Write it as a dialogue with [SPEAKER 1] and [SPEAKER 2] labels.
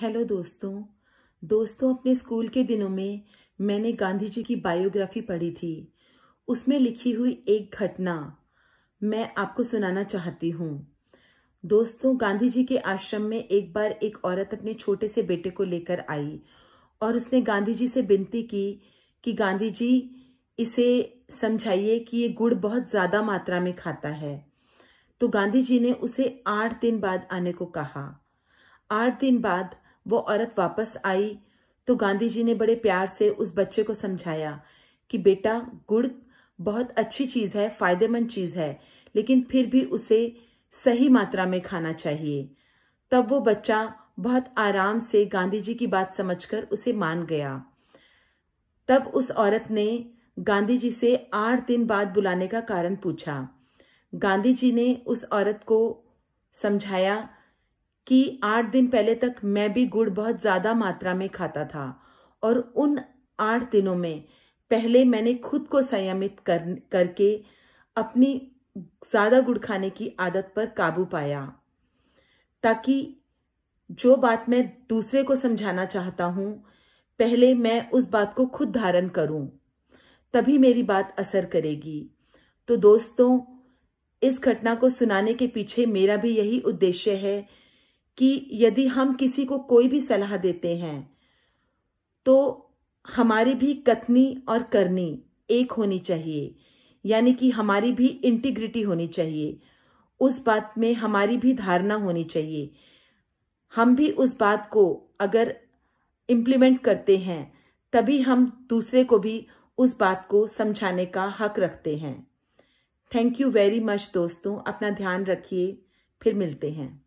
[SPEAKER 1] hello दोस्तों दोस्तों अपने स्कूल के दिनों में मैंने गांधी जी की बायोग्राफी पढ़ी थी उसमें लिखी हुई एक घटना मैं आपको सुनाना चाहती हूँ दोस्तों गांधी जी के आश्रम में एक बार एक औरत अपने छोटे से बेटे को लेकर आई और उसने गांधी जी से विनती की कि गांधी जी इसे समझाइए कि ये गुड़ बहुत ज़्यादा मात्रा में खाता है तो गांधी जी ने उसे आठ दिन बाद आने को कहा आठ दिन बाद वो औरत वापस आई तो गांधी जी ने बड़े प्यार से उस बच्चे को समझाया कि बेटा गुड़ बहुत अच्छी चीज है फायदेमंद चीज है लेकिन फिर भी उसे सही मात्रा में खाना चाहिए तब वो बच्चा बहुत आराम से गांधी जी की बात समझकर उसे मान गया तब उस औरत ने गांधी जी से आठ दिन बाद बुलाने का कारण पूछा गांधी जी ने उस औरत को समझाया कि आठ दिन पहले तक मैं भी गुड़ बहुत ज़्यादा मात्रा में खाता था और उन आठ दिनों में पहले मैंने खुद को संयमित कर करके अपनी ज़्यादा गुड़ खाने की आदत पर काबू पाया ताकि जो बात मैं दूसरे को समझाना चाहता हूँ पहले मैं उस बात को खुद धारण करूँ तभी मेरी बात असर करेगी तो दोस्तों इस घटना को सुनाने के पीछे मेरा भी यही उद्देश्य है कि यदि हम किसी को कोई भी सलाह देते हैं तो हमारी भी कथनी और करनी एक होनी चाहिए यानी कि हमारी भी इंटीग्रिटी होनी चाहिए उस बात में हमारी भी धारणा होनी चाहिए हम भी उस बात को अगर इम्प्लीमेंट करते हैं तभी हम दूसरे को भी उस बात को समझाने का हक रखते हैं थैंक यू वेरी मच दोस्तों अपना ध्यान रखिए फिर मिलते हैं